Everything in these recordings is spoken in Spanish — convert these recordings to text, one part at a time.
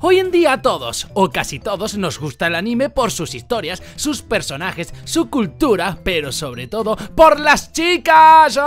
Hoy en día todos, o casi todos, nos gusta el anime por sus historias, sus personajes, su cultura, pero sobre todo por las chicas.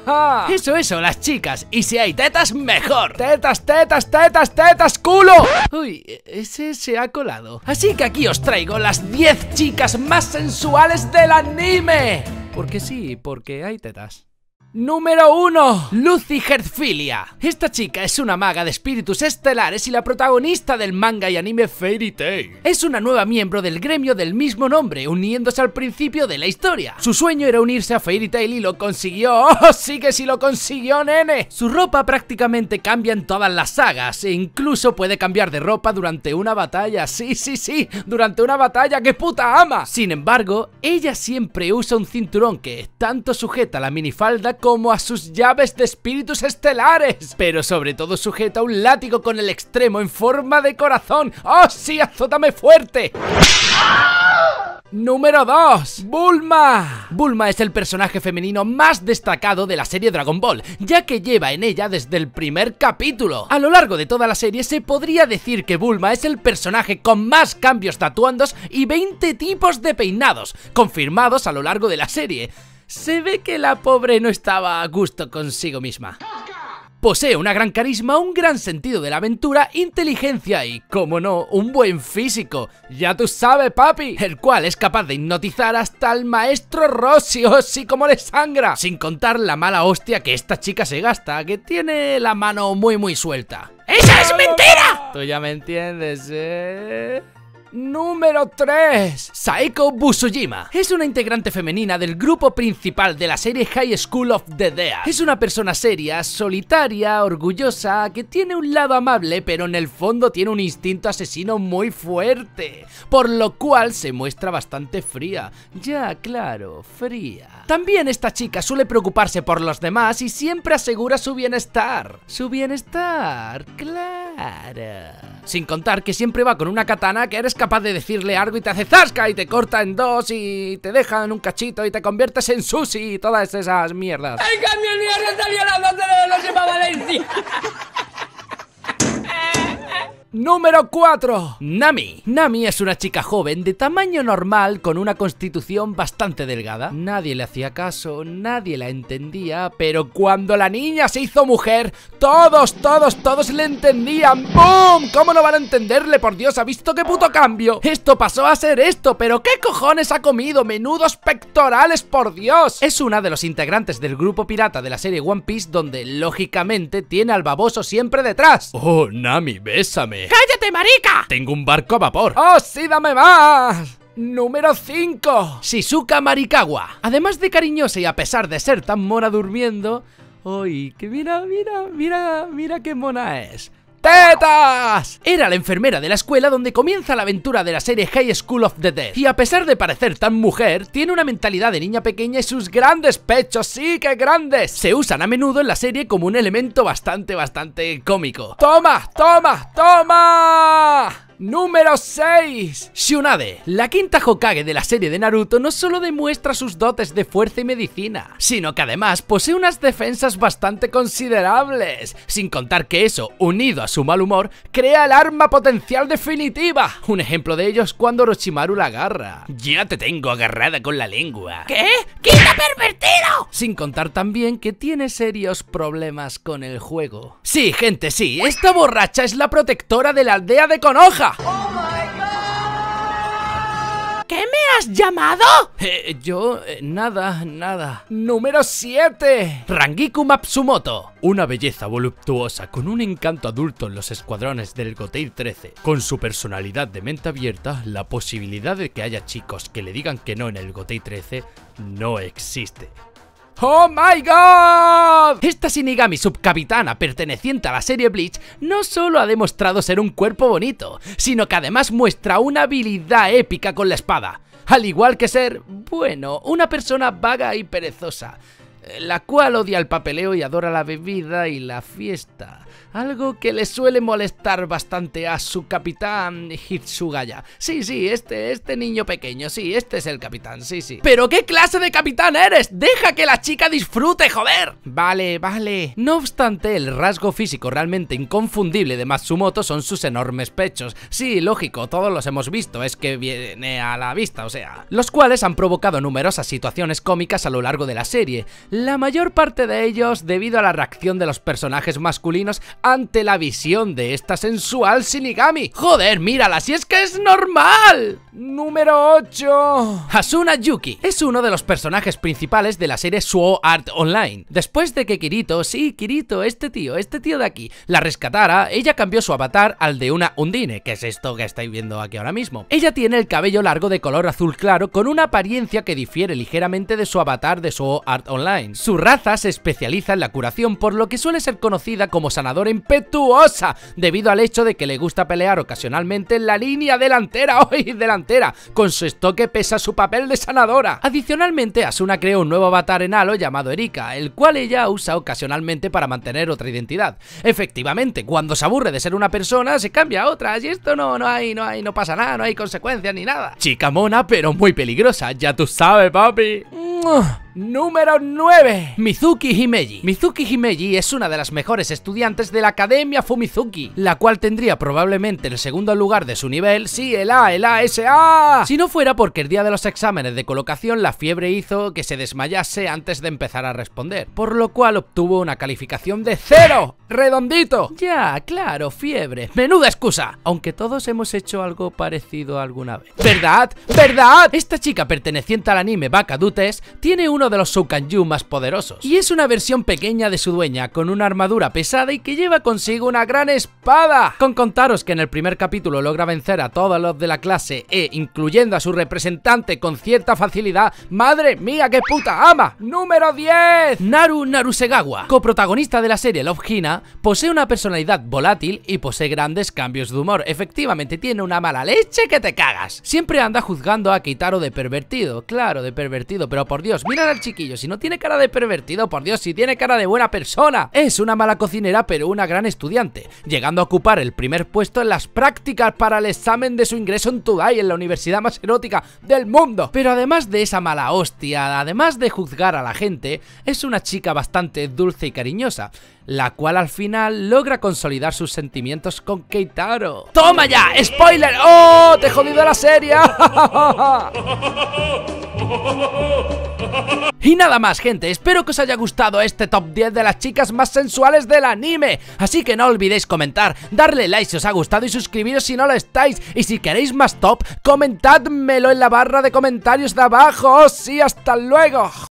Eso, eso, las chicas. Y si hay tetas, mejor. Tetas, tetas, tetas, tetas, culo. Uy, ese se ha colado. Así que aquí os traigo las 10 chicas más sensuales del anime. Porque sí, porque hay tetas. Número 1. Lucy Herfilia. Esta chica es una maga de espíritus estelares y la protagonista del manga y anime Fairy Tail. Es una nueva miembro del gremio del mismo nombre, uniéndose al principio de la historia. Su sueño era unirse a Fairy Tail y lo consiguió. ¡Oh, sí que sí lo consiguió, nene! Su ropa prácticamente cambia en todas las sagas e incluso puede cambiar de ropa durante una batalla. Sí, sí, sí, durante una batalla que puta ama. Sin embargo, ella siempre usa un cinturón que tanto sujeta la minifalda como a sus llaves de espíritus estelares, pero sobre todo sujeta a un látigo con el extremo en forma de corazón. ¡Oh, sí, azótame fuerte! Número 2. Bulma. Bulma es el personaje femenino más destacado de la serie Dragon Ball, ya que lleva en ella desde el primer capítulo. A lo largo de toda la serie se podría decir que Bulma es el personaje con más cambios tatuandos y 20 tipos de peinados, confirmados a lo largo de la serie se ve que la pobre no estaba a gusto consigo misma. Posee una gran carisma, un gran sentido de la aventura, inteligencia y, como no, un buen físico. Ya tú sabes, papi. El cual es capaz de hipnotizar hasta al maestro Rossi, o oh, como le sangra. Sin contar la mala hostia que esta chica se gasta, que tiene la mano muy muy suelta. ¡Esa es mentira! Tú ya me entiendes, ¿eh? Número 3. Saeko Busujima. Es una integrante femenina del grupo principal de la serie High School of the Dead. Es una persona seria, solitaria, orgullosa, que tiene un lado amable, pero en el fondo tiene un instinto asesino muy fuerte. Por lo cual se muestra bastante fría. Ya, claro, fría. También esta chica suele preocuparse por los demás y siempre asegura su bienestar. Su bienestar, claro. Sin contar que siempre va con una katana que eres capaz de decirle algo y te hace zasca y te corta en dos y te deja en un cachito y te conviertes en sushi y todas esas mierdas. Valencia! Número 4. Nami. Nami es una chica joven de tamaño normal con una constitución bastante delgada. Nadie le hacía caso, nadie la entendía, pero cuando la niña se hizo mujer, todos, todos, todos le entendían. ¡Bum! ¿Cómo no van a entenderle? Por Dios, ¿ha visto qué puto cambio? Esto pasó a ser esto, pero ¿qué cojones ha comido? Menudos pectorales, por Dios. Es una de los integrantes del grupo pirata de la serie One Piece donde, lógicamente, tiene al baboso siempre detrás. Oh, Nami, bésame. ¡Cállate, marica! Tengo un barco a vapor. ¡Oh, sí, dame más! Número 5. Shizuka Marikawa. Además de cariñosa y a pesar de ser tan mona durmiendo... ¡Uy! Que mira, mira, mira, mira qué mona es. ¡Tetas! Era la enfermera de la escuela donde comienza la aventura de la serie High School of the Dead. Y a pesar de parecer tan mujer, tiene una mentalidad de niña pequeña y sus grandes pechos, sí que grandes, se usan a menudo en la serie como un elemento bastante, bastante cómico. ¡Toma, toma, toma! Número 6. Shunade, la quinta Hokage de la serie de Naruto, no solo demuestra sus dotes de fuerza y medicina, sino que además posee unas defensas bastante considerables, sin contar que eso, unido a su mal humor, crea el arma potencial definitiva. Un ejemplo de ello es cuando Orochimaru la agarra. Ya te tengo agarrada con la lengua. ¿Qué? ¡Quita pervertido! Sin contar también que tiene serios problemas con el juego. Sí, gente, sí, esta borracha es la protectora de la aldea de Konoha! Oh ¿Qué me has llamado? Eh, yo, eh, nada, nada. Número 7. Rangiku Matsumoto. Una belleza voluptuosa con un encanto adulto en los escuadrones del Gotei 13. Con su personalidad de mente abierta, la posibilidad de que haya chicos que le digan que no en el Gotei 13 no existe. ¡Oh my god! Esta sinigami subcapitana perteneciente a la serie Bleach no solo ha demostrado ser un cuerpo bonito, sino que además muestra una habilidad épica con la espada al igual que ser, bueno, una persona vaga y perezosa la cual odia el papeleo y adora la bebida y la fiesta, algo que le suele molestar bastante a su capitán Hitsugaya. Sí, sí, este, este niño pequeño, sí, este es el capitán, sí, sí. ¡Pero qué clase de capitán eres! ¡Deja que la chica disfrute, joder! Vale, vale. No obstante, el rasgo físico realmente inconfundible de Matsumoto son sus enormes pechos. Sí, lógico, todos los hemos visto, es que viene a la vista, o sea... Los cuales han provocado numerosas situaciones cómicas a lo largo de la serie. La mayor parte de ellos debido a la reacción de los personajes masculinos ante la visión de esta sensual Shinigami. ¡Joder, mírala, si es que es normal! Número 8. Asuna Yuki es uno de los personajes principales de la serie Suo Art Online. Después de que Kirito, sí, Kirito, este tío, este tío de aquí, la rescatara, ella cambió su avatar al de una Undine, que es esto que estáis viendo aquí ahora mismo. Ella tiene el cabello largo de color azul claro con una apariencia que difiere ligeramente de su avatar de Suo Art Online su raza se especializa en la curación, por lo que suele ser conocida como sanadora impetuosa, debido al hecho de que le gusta pelear ocasionalmente en la línea delantera, hoy delantera, con su estoque pesa su papel de sanadora. Adicionalmente, Asuna creó un nuevo avatar en Halo llamado Erika, el cual ella usa ocasionalmente para mantener otra identidad. Efectivamente, cuando se aburre de ser una persona, se cambia a otra, y esto no, no hay, no hay, no pasa nada, no hay consecuencias ni nada. Chica mona, pero muy peligrosa, ya tú sabes, papi número 9. Mizuki Himeji. Mizuki Himeji es una de las mejores estudiantes de la Academia Fumizuki, la cual tendría probablemente el segundo lugar de su nivel si el A, el A, S, A. Si no fuera porque el día de los exámenes de colocación la fiebre hizo que se desmayase antes de empezar a responder, por lo cual obtuvo una calificación de cero ¡Redondito! Ya, claro, fiebre. Menuda excusa. Aunque todos hemos hecho algo parecido alguna vez. ¿Verdad? ¿Verdad? Esta chica perteneciente al anime Bakadutes tiene uno de los Sukanyu más poderosos. Y es una versión pequeña de su dueña, con una armadura pesada y que lleva consigo una gran espada. Con contaros que en el primer capítulo logra vencer a todos los de la clase E, incluyendo a su representante con cierta facilidad, ¡madre mía, qué puta ama! ¡Número 10! Naru Narusegawa, coprotagonista de la serie Love Hina, posee una personalidad volátil y posee grandes cambios de humor. Efectivamente, tiene una mala leche que te cagas. Siempre anda juzgando a Kitaro de pervertido, claro, de pervertido, pero por Dios, mira el chiquillo, si no tiene cara de pervertido, por Dios, si tiene cara de buena persona. Es una mala cocinera, pero una gran estudiante, llegando a ocupar el primer puesto en las prácticas para el examen de su ingreso en Tudai, en la universidad más erótica del mundo. Pero además de esa mala hostia, además de juzgar a la gente, es una chica bastante dulce y cariñosa, la cual al final logra consolidar sus sentimientos con Keitaro. ¡Toma ya! ¡Spoiler! ¡Oh! ¡Te he jodido la serie! Y nada más gente, espero que os haya gustado este top 10 de las chicas más sensuales del anime Así que no olvidéis comentar, darle like si os ha gustado y suscribiros si no lo estáis Y si queréis más top, comentadmelo en la barra de comentarios de abajo ¡Oh sí, hasta luego!